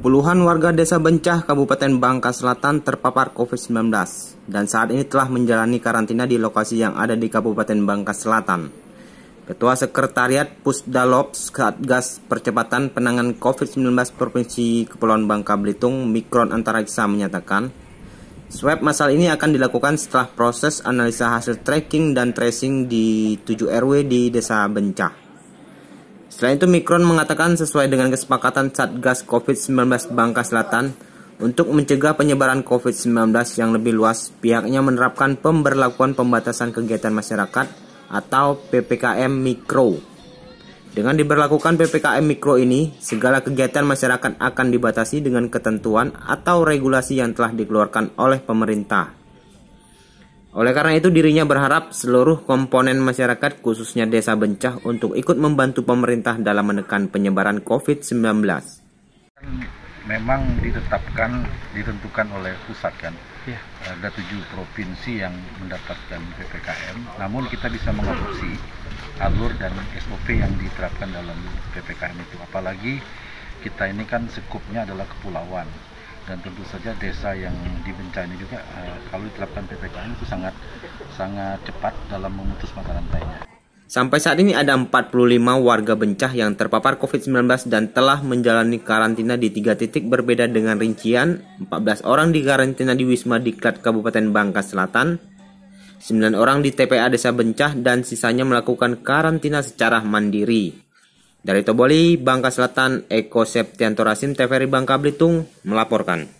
Puluhan warga desa Bencah, Kabupaten Bangka Selatan terpapar COVID-19 dan saat ini telah menjalani karantina di lokasi yang ada di Kabupaten Bangka Selatan. Ketua Sekretariat Pusdalops Satgas Percepatan Penanganan COVID-19 Provinsi Kepulauan Bangka Belitung, Mikron Antariksa menyatakan, swab masal ini akan dilakukan setelah proses analisa hasil tracking dan tracing di 7 RW di Desa Bencah. Selain itu, Mikron mengatakan sesuai dengan kesepakatan Satgas COVID-19 Bangka Selatan untuk mencegah penyebaran COVID-19 yang lebih luas, pihaknya menerapkan pemberlakuan pembatasan kegiatan masyarakat atau PPKM Mikro. Dengan diberlakukan PPKM Mikro ini, segala kegiatan masyarakat akan dibatasi dengan ketentuan atau regulasi yang telah dikeluarkan oleh pemerintah. Oleh karena itu dirinya berharap seluruh komponen masyarakat khususnya desa bencah untuk ikut membantu pemerintah dalam menekan penyebaran COVID-19. Memang ditetapkan, ditentukan oleh pusat kan. Ya. Ada tujuh provinsi yang mendapatkan PPKM, namun kita bisa mengadopsi alur dan SOP yang diterapkan dalam PPKM itu. Apalagi kita ini kan sekupnya adalah kepulauan dan tentu saja desa yang dibencani juga eh, kalau diterapkan PPKM itu sangat sangat cepat dalam memutus mata rantainya. Sampai saat ini ada 45 warga bencah yang terpapar COVID-19 dan telah menjalani karantina di tiga titik berbeda dengan rincian 14 orang di karantina di Wisma Diklat Kabupaten Bangka Selatan, 9 orang di TPA Desa Bencah dan sisanya melakukan karantina secara mandiri. Dari Toboli, Bangka Selatan, Eko Septiantorasim Rasim, TVRI Bangka Belitung melaporkan.